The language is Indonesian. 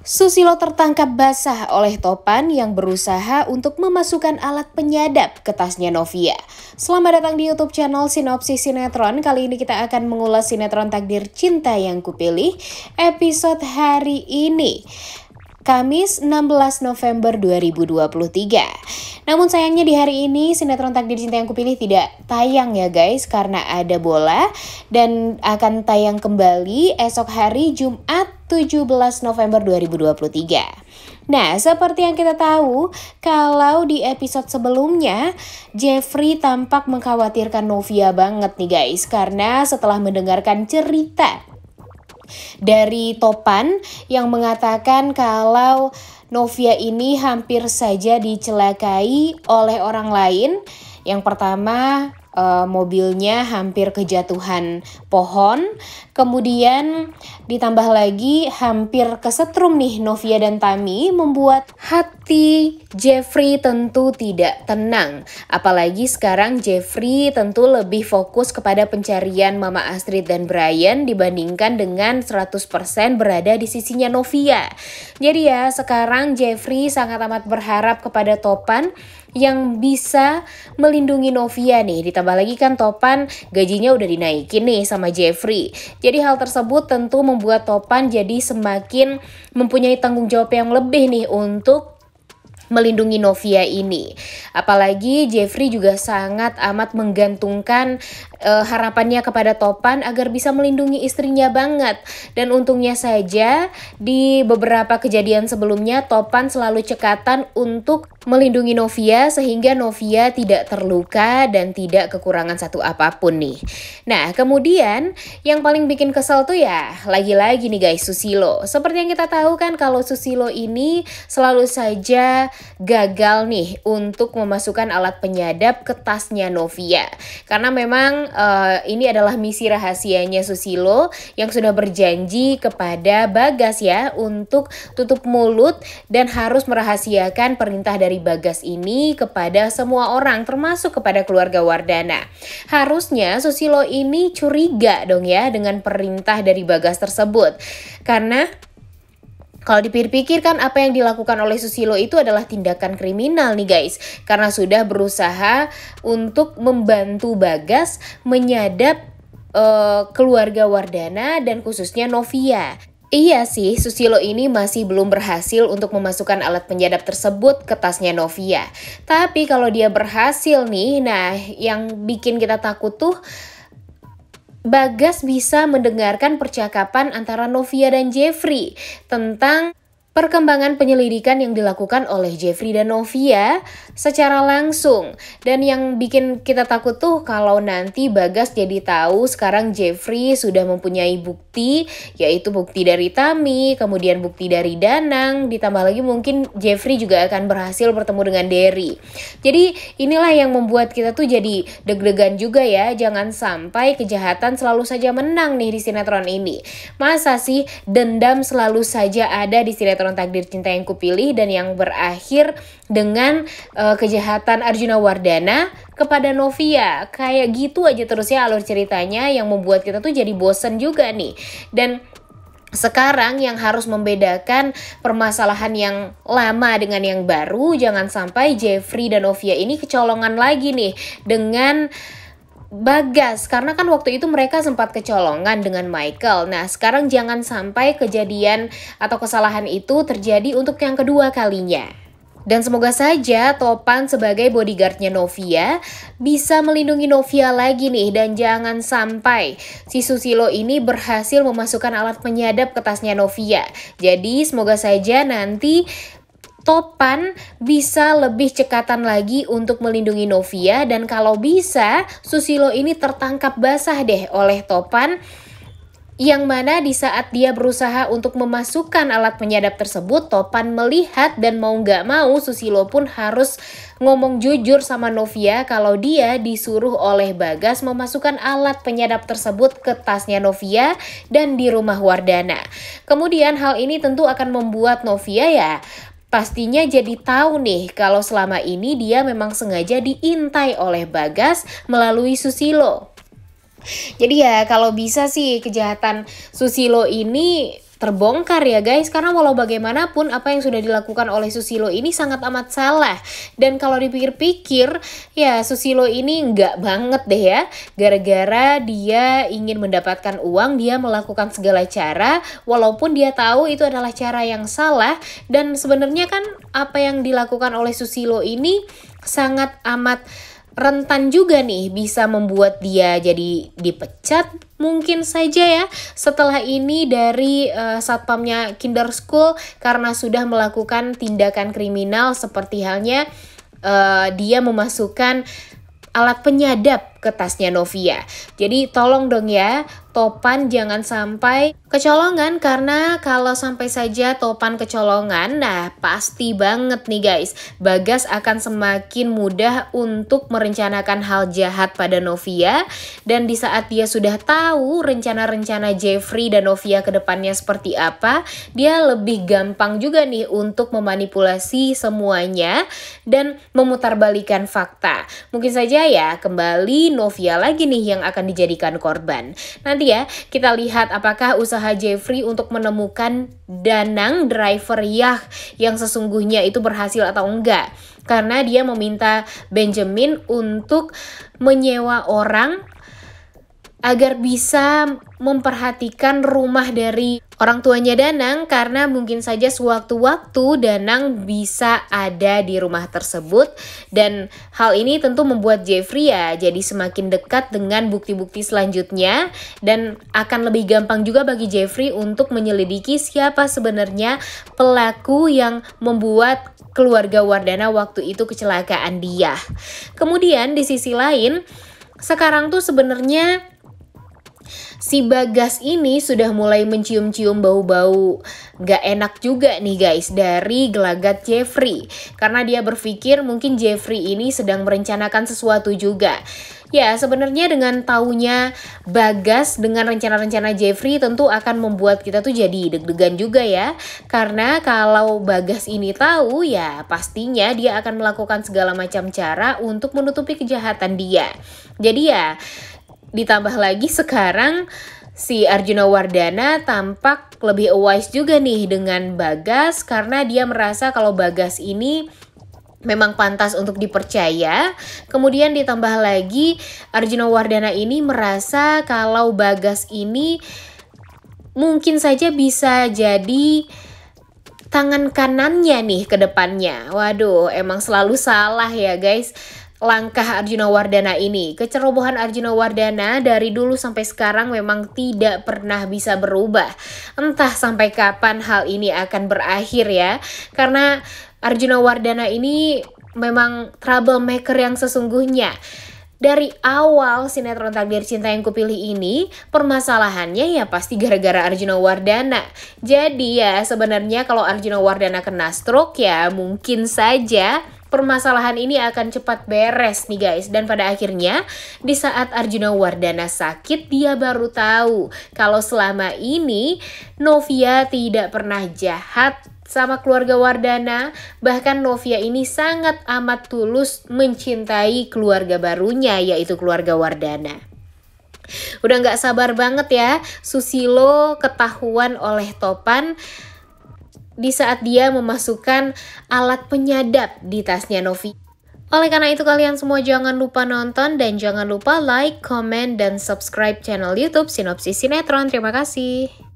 Susilo tertangkap basah oleh Topan yang berusaha untuk memasukkan alat penyadap ke tasnya Novia. Selamat datang di YouTube channel Sinopsis Sinetron. Kali ini kita akan mengulas sinetron takdir cinta yang kupilih episode hari ini. Kamis 16 November 2023. Namun sayangnya di hari ini sinetron takdir cinta yang kupilih tidak tayang ya guys karena ada bola dan akan tayang kembali esok hari Jumat 17 November 2023. Nah, seperti yang kita tahu, kalau di episode sebelumnya, Jeffrey tampak mengkhawatirkan Novia banget nih guys, karena setelah mendengarkan cerita dari Topan yang mengatakan kalau Novia ini hampir saja dicelakai oleh orang lain. Yang pertama uh, mobilnya hampir kejatuhan pohon. Kemudian ditambah lagi hampir kesetrum nih Novia dan Tami membuat hati Jeffrey tentu tidak tenang. Apalagi sekarang Jeffrey tentu lebih fokus kepada pencarian Mama Astrid dan Brian dibandingkan dengan 100% berada di sisinya Novia. Jadi ya sekarang Jeffrey sangat amat berharap kepada Topan yang bisa melindungi Novia nih. Ditambah lagi kan Topan gajinya udah dinaikin nih sama Jeffrey. Jadi hal tersebut tentu membuat Topan jadi semakin mempunyai tanggung jawab yang lebih nih untuk melindungi Novia ini. Apalagi Jeffrey juga sangat amat menggantungkan uh, harapannya kepada Topan agar bisa melindungi istrinya banget. Dan untungnya saja di beberapa kejadian sebelumnya Topan selalu cekatan untuk melindungi Novia sehingga Novia tidak terluka dan tidak kekurangan satu apapun nih. Nah, kemudian yang paling bikin kesel tuh ya lagi-lagi nih guys Susilo. Seperti yang kita tahu kan kalau Susilo ini selalu saja gagal nih untuk memasukkan alat penyadap ke tasnya Novia. Karena memang uh, ini adalah misi rahasianya Susilo yang sudah berjanji kepada Bagas ya untuk tutup mulut dan harus merahasiakan perintah dari Bagas ini kepada semua orang termasuk kepada keluarga Wardana. Harusnya Susilo ini curiga dong ya dengan perintah dari Bagas tersebut. Karena kalau dipikir-pikir kan apa yang dilakukan oleh Susilo itu adalah tindakan kriminal nih guys. Karena sudah berusaha untuk membantu Bagas menyadap uh, keluarga Wardana dan khususnya Novia. Iya sih, Susilo ini masih belum berhasil untuk memasukkan alat penyadap tersebut ke tasnya Novia. Tapi kalau dia berhasil nih, nah yang bikin kita takut tuh Bagas bisa mendengarkan percakapan antara Novia dan Jeffrey tentang perkembangan penyelidikan yang dilakukan oleh Jeffrey dan Novia secara langsung. Dan yang bikin kita takut tuh kalau nanti Bagas jadi tahu sekarang Jeffrey sudah mempunyai bukti, yaitu bukti dari Tami, kemudian bukti dari Danang, ditambah lagi mungkin Jeffrey juga akan berhasil bertemu dengan Derry. Jadi inilah yang membuat kita tuh jadi deg-degan juga ya, jangan sampai kejahatan selalu saja menang nih di sinetron ini. Masa sih dendam selalu saja ada di sinetron takdir cinta yang kupilih dan yang berakhir dengan uh, kejahatan Arjuna Wardana kepada Novia. Kayak gitu aja terus ya alur ceritanya yang membuat kita tuh jadi bosen juga nih. Dan sekarang yang harus membedakan permasalahan yang lama dengan yang baru jangan sampai Jeffrey dan Novia ini kecolongan lagi nih dengan Bagas karena kan waktu itu mereka sempat kecolongan dengan Michael. Nah, sekarang jangan sampai kejadian atau kesalahan itu terjadi untuk yang kedua kalinya. Dan semoga saja Topan sebagai bodyguardnya Novia bisa melindungi Novia lagi nih dan jangan sampai si Susilo ini berhasil memasukkan alat penyadap ke tasnya Novia. Jadi semoga saja nanti Topan bisa lebih cekatan lagi untuk melindungi Novia dan kalau bisa Susilo ini tertangkap basah deh oleh Topan yang mana di saat dia berusaha untuk memasukkan alat penyadap tersebut, Topan melihat dan mau nggak mau Susilo pun harus ngomong jujur sama Novia kalau dia disuruh oleh Bagas memasukkan alat penyadap tersebut ke tasnya Novia dan di rumah Wardana. Kemudian hal ini tentu akan membuat Novia ya pastinya jadi tahu nih kalau selama ini dia memang sengaja diintai oleh Bagas melalui Susilo. Jadi ya kalau bisa sih kejahatan Susilo ini terbongkar ya guys karena walau bagaimanapun apa yang sudah dilakukan oleh Susilo ini sangat amat salah dan kalau dipikir-pikir ya Susilo ini nggak banget deh ya gara-gara dia ingin mendapatkan uang dia melakukan segala cara walaupun dia tahu itu adalah cara yang salah dan sebenarnya kan apa yang dilakukan oleh Susilo ini sangat amat rentan juga nih bisa membuat dia jadi dipecat mungkin saja ya setelah ini dari uh, satpamnya Kinder School karena sudah melakukan tindakan kriminal seperti halnya uh, dia memasukkan alat penyadap ke tasnya Novia. Jadi tolong dong ya, topan jangan sampai kecolongan karena kalau sampai saja topan kecolongan, nah pasti banget nih guys, Bagas akan semakin mudah untuk merencanakan hal jahat pada Novia dan di saat dia sudah tahu rencana-rencana Jeffrey dan Novia ke depannya seperti apa, dia lebih gampang juga nih untuk memanipulasi semuanya dan memutarbalikkan fakta. Mungkin saja ya kembali Novia lagi nih yang akan dijadikan korban. Nanti ya, kita lihat apakah usaha Jeffrey untuk menemukan Danang driver Yah yang sesungguhnya itu berhasil atau enggak. Karena dia meminta Benjamin untuk menyewa orang agar bisa memperhatikan rumah dari orang tuanya Danang karena mungkin saja sewaktu-waktu Danang bisa ada di rumah tersebut dan hal ini tentu membuat Jeffrey ya jadi semakin dekat dengan bukti-bukti selanjutnya dan akan lebih gampang juga bagi Jeffrey untuk menyelidiki siapa sebenarnya pelaku yang membuat keluarga Wardana waktu itu kecelakaan dia. Kemudian di sisi lain sekarang tuh sebenarnya si Bagas ini sudah mulai mencium-cium bau-bau gak enak juga nih guys dari gelagat Jeffrey karena dia berpikir mungkin Jeffrey ini sedang merencanakan sesuatu juga. Ya, sebenarnya dengan taunya Bagas dengan rencana-rencana Jeffrey tentu akan membuat kita tuh jadi deg-degan juga ya. Karena kalau Bagas ini tahu ya pastinya dia akan melakukan segala macam cara untuk menutupi kejahatan dia. Jadi ya, ditambah lagi sekarang si Arjuna Wardana tampak lebih wise juga nih dengan Bagas karena dia merasa kalau Bagas ini memang pantas untuk dipercaya. Kemudian ditambah lagi Arjuna Wardana ini merasa kalau Bagas ini mungkin saja bisa jadi tangan kanannya nih ke depannya. Waduh, emang selalu salah ya guys langkah Arjuna Wardana ini. Kecerobohan Arjuna Wardana dari dulu sampai sekarang memang tidak pernah bisa berubah. Entah sampai kapan hal ini akan berakhir ya. Karena Arjuna Wardana ini memang troublemaker yang sesungguhnya. Dari awal sinetron takdir cinta yang kupilih ini, permasalahannya ya pasti gara-gara Arjuna Wardana. Jadi ya sebenarnya kalau Arjuna Wardana kena stroke ya mungkin saja permasalahan ini akan cepat beres nih guys. Dan pada akhirnya, di saat Arjuna Wardana sakit, dia baru tahu kalau selama ini Novia tidak pernah jahat sama keluarga Wardana. Bahkan Novia ini sangat amat tulus mencintai keluarga barunya yaitu keluarga Wardana. Udah nggak sabar banget ya, Susilo ketahuan oleh Topan di saat dia memasukkan alat penyadap di tasnya Novi. Oleh karena itu kalian semua jangan lupa nonton dan jangan lupa like, comment, dan subscribe channel Youtube Sinopsis Sinetron. Terima kasih.